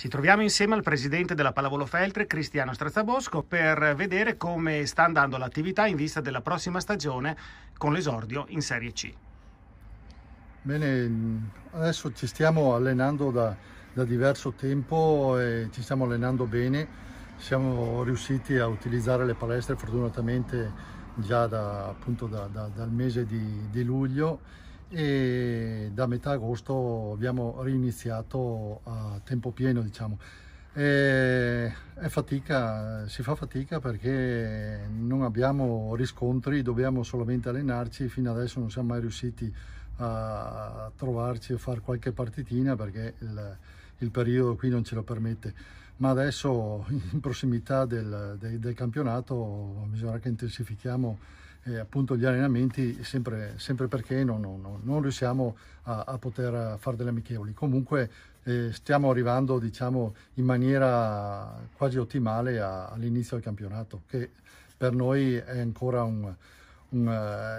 Ci troviamo insieme al presidente della Pallavolo Feltre, Cristiano Strazzabosco, per vedere come sta andando l'attività in vista della prossima stagione con l'esordio in Serie C. Bene, adesso ci stiamo allenando da, da diverso tempo e ci stiamo allenando bene. Siamo riusciti a utilizzare le palestre fortunatamente già da, appunto da, dal mese di, di luglio e da metà agosto abbiamo riniziato a tempo pieno diciamo e è fatica, si fa fatica perché non abbiamo riscontri, dobbiamo solamente allenarci, fino adesso non siamo mai riusciti a trovarci a fare qualche partitina perché il, il, periodo qui non ce lo permette, ma adesso in prossimità del, del, del campionato bisognerà che intensifichiamo eh, appunto gli allenamenti sempre, sempre perché non, non, non riusciamo a, a, poter fare delle amichevoli. Comunque eh, stiamo arrivando diciamo, in maniera quasi ottimale a, all'inizio del campionato, che per noi è ancora un, un,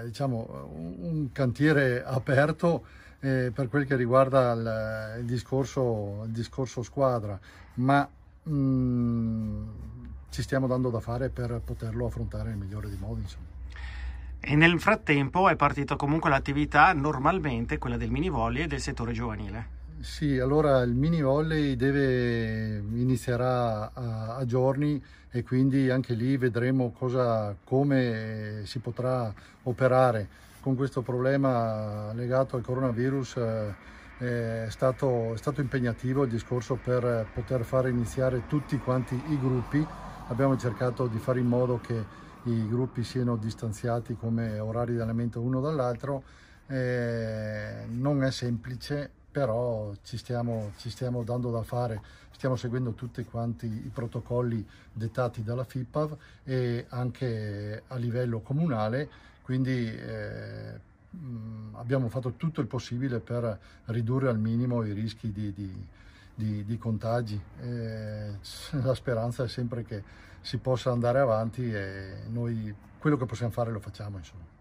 eh, diciamo, un cantiere aperto eh, per quel che riguarda il, il, discorso, il discorso, squadra, ma mh, mm, ci stiamo dando da fare per poterlo affrontare nel migliore dei modi. Insomma. E nel frattempo è partita comunque l'attività normalmente, quella del mini volley e del settore giovanile. Sì, allora il mini volley deve, inizierà a, a, giorni e quindi anche lì vedremo cosa, come eh, si potrà operare. Con questo problema legato al coronavirus eh, è, stato, è stato impegnativo il discorso per poter far iniziare tutti quanti i gruppi. Abbiamo cercato di fare in modo che i gruppi siano distanziati come orari di allenamento uno dall'altro, eh, non è semplice, però ci stiamo, ci stiamo, dando da fare, stiamo seguendo tutti quanti i protocolli dettati dalla FIPAV e anche a livello comunale, quindi eh, mm, abbiamo fatto tutto il possibile per ridurre al minimo i rischi di, di di, di contagi. E la speranza è sempre che si possa andare avanti e noi quello che possiamo fare lo facciamo. Insomma.